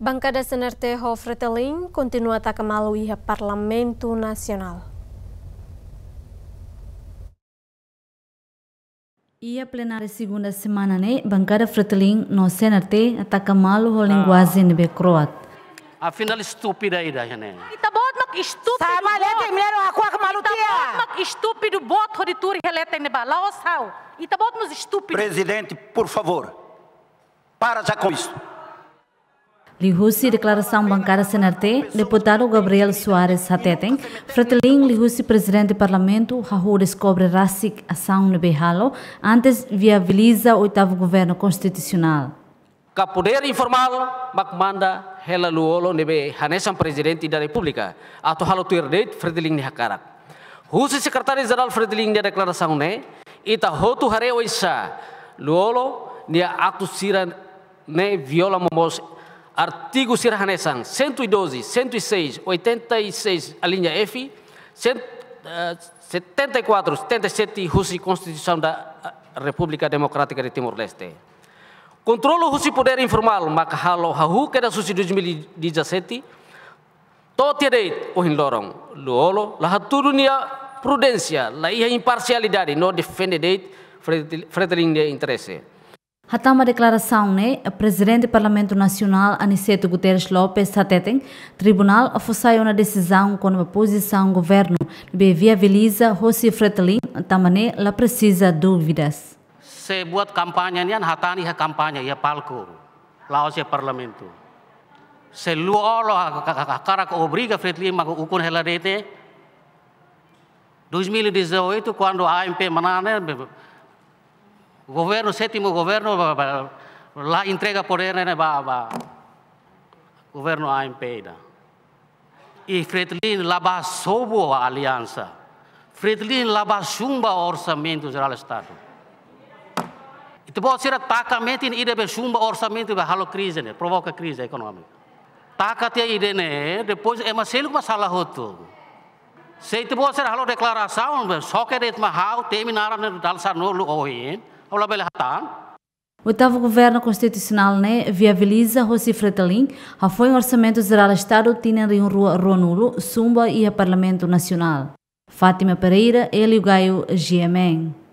Bancada SNRT Rofre continua a atacar mal o Parlamento Nacional. Ia plenária segunda semana, né? Bancada Fretelim no CNRT ataca mal o linguagem de croata. Afinal, estúpida aí, né? Ita bot mak estúpido. Sama lete mulher uma coa tá que malutia. Ita bot mak estúpido bot rodituri releta é ne balaosau. Ita tá bot nos estúpido. Presidente, por favor, para já com isso. Lihusi declaração bancária senarte, deputado Gabriel Soares Hateteng, Fretilin Lihusi presidente do parlamento, Rahul descobre Rassik ação no Behalo, antes viabiliza o oitavo governo constitucional. Ka poder informal mak manda hela luolo nebe hanesan presidente da república, ato halo tuerdeit frateling de hakarak. Husi secretário geral Fretilin ni declaração ne, ita hotu hare oisa luolo nea atu ne viola momos artigo Renaissance 112, 106, 86, a linha F, 74, 77, eh, e Constituição da eh, República Democrática de Timor-Leste. Controlo Russi poder informal, maka halo hahu keda susi 2017, to o lorong, luolo, lahaturunia dunia prudência, la ia imparcialidade, no defende direito, de interesse. Há uma declaração né, presidente do Parlamento Nacional Aniceto Guterres Lopes Sateten, tribunal afusai uma decisão com uma posição governo de viabiliza Rossi Fretelin, também la precisa dúvidas. Se buat há ini a campanha, é palco. palku, laos o parlamento. Se lu a cara que obriga Fretelin o ukun hela 2018 quando a AMP menane o governo, o sétimo governo, lá entrega ele, né, ba, governo AMP. Né? E Fredlin lá sobo a aliança. Fredlin lá chumba o orçamento geral do Estado. E depois será tacamente e deve chumba orçamento vai halo crise, né? provoca crise econômica. Taca a ideia ne, depois é uma sala masalah Se Sei pode ser a declaração, só que det mahau terminaram dançar no oin. O oitavo governo constitucional né, viabiliza Rossi Fretalin, a foi um orçamento geral Estado tinha em Rua Ronulo, Sumba e a Parlamento Nacional. Fátima Pereira, o Gaio, GMN.